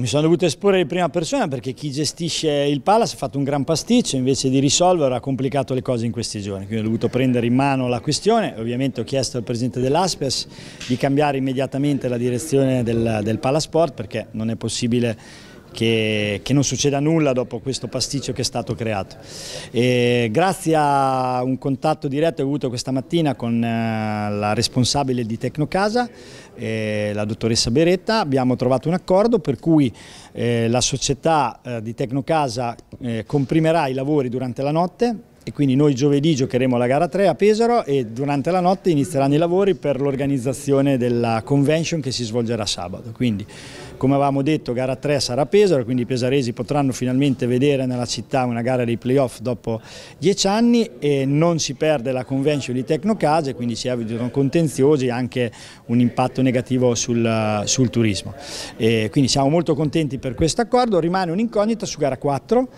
Mi sono dovuto esporre in prima persona perché chi gestisce il Palace ha fatto un gran pasticcio, invece di risolvere ha complicato le cose in questi giorni, quindi ho dovuto prendere in mano la questione, ovviamente ho chiesto al Presidente dell'Aspes di cambiare immediatamente la direzione del, del Palasport perché non è possibile che, che, non succeda nulla dopo questo pasticcio che è stato creato. E grazie a un contatto diretto che ho avuto questa mattina con eh, la responsabile di Tecnocasa, eh, la dottoressa Beretta, abbiamo trovato un accordo per cui eh, la società eh, di Tecnocasa eh, comprimerà i lavori durante la notte e quindi noi giovedì giocheremo la gara 3 a Pesaro e durante la notte inizieranno i lavori per l'organizzazione della convention che si svolgerà sabato. Quindi come avevamo detto, gara 3 sarà a Pesaro, quindi i pesaresi potranno finalmente vedere nella città una gara dei playoff dopo 10 anni e non si perde la convention di Tecnocase, quindi si evitano contenziosi e anche un impatto negativo sul, sul turismo. E quindi siamo molto contenti per questo accordo, rimane un'incognita su gara 4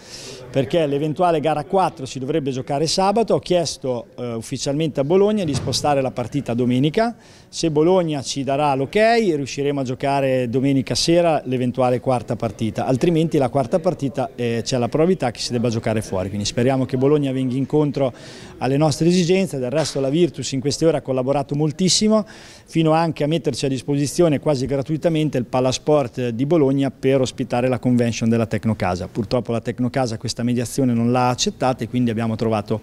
perché l'eventuale gara 4 si dovrebbe giocare sabato, ho chiesto eh, ufficialmente a Bologna di spostare la partita domenica, se Bologna ci darà l'ok riusciremo a giocare domenica sera c'era l'eventuale quarta partita, altrimenti la quarta partita eh, c'è la probabilità che si debba giocare fuori, quindi speriamo che Bologna venga incontro alle nostre esigenze, del resto la Virtus in queste ore ha collaborato moltissimo, fino anche a metterci a disposizione quasi gratuitamente il Palasport di Bologna per ospitare la convention della Tecnocasa, purtroppo la Tecnocasa questa mediazione non l'ha accettata e quindi abbiamo trovato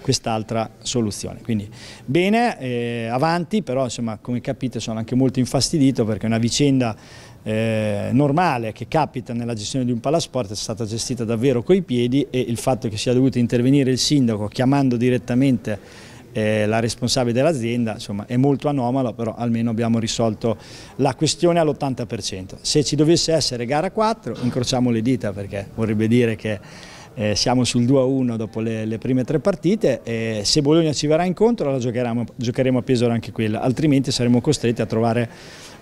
quest'altra soluzione, quindi bene, eh, avanti, però insomma come capite sono anche molto infastidito perché è una vicenda eh, eh, normale che capita nella gestione di un palasport è stata gestita davvero coi piedi e il fatto che sia dovuto intervenire il sindaco chiamando direttamente eh, la responsabile dell'azienda è molto anomalo però almeno abbiamo risolto la questione all'80% se ci dovesse essere gara 4 incrociamo le dita perché vorrebbe dire che eh, siamo sul 2-1 dopo le, le, prime tre partite e se Bologna ci verrà incontro la giocheremo, giocheremo a Pesaro anche quella, altrimenti saremo costretti a trovare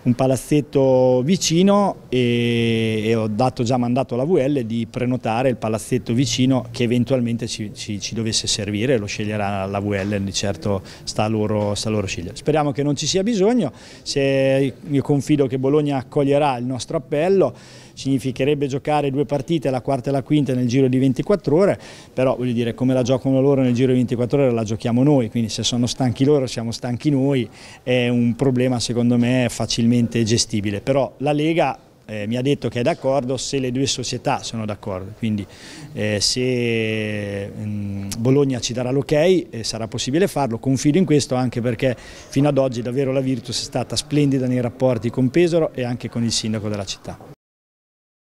un palazzetto vicino e, e, ho dato già mandato alla VL di prenotare il palazzetto vicino che eventualmente ci, ci, ci dovesse servire, lo sceglierà la VL, di certo sta a, loro, sta a loro scegliere. Speriamo che non ci sia bisogno, se io confido che Bologna accoglierà il nostro appello, significherebbe giocare due partite, la quarta e la quinta nel giro di 24 ore, però voglio dire come la giocano loro nel giro di 24 ore la giochiamo noi, quindi se sono stanchi loro siamo stanchi noi, è un problema secondo me facilmente assolutamente gestibile, però la Lega eh, mi ha detto che è d'accordo se le due società sono d'accordo, quindi eh, se mh, mm, Bologna ci darà l'ok eh, sarà possibile farlo, confido in questo anche perché fino ad oggi davvero la Virtus è stata splendida nei rapporti con Pesaro e anche con il sindaco della città.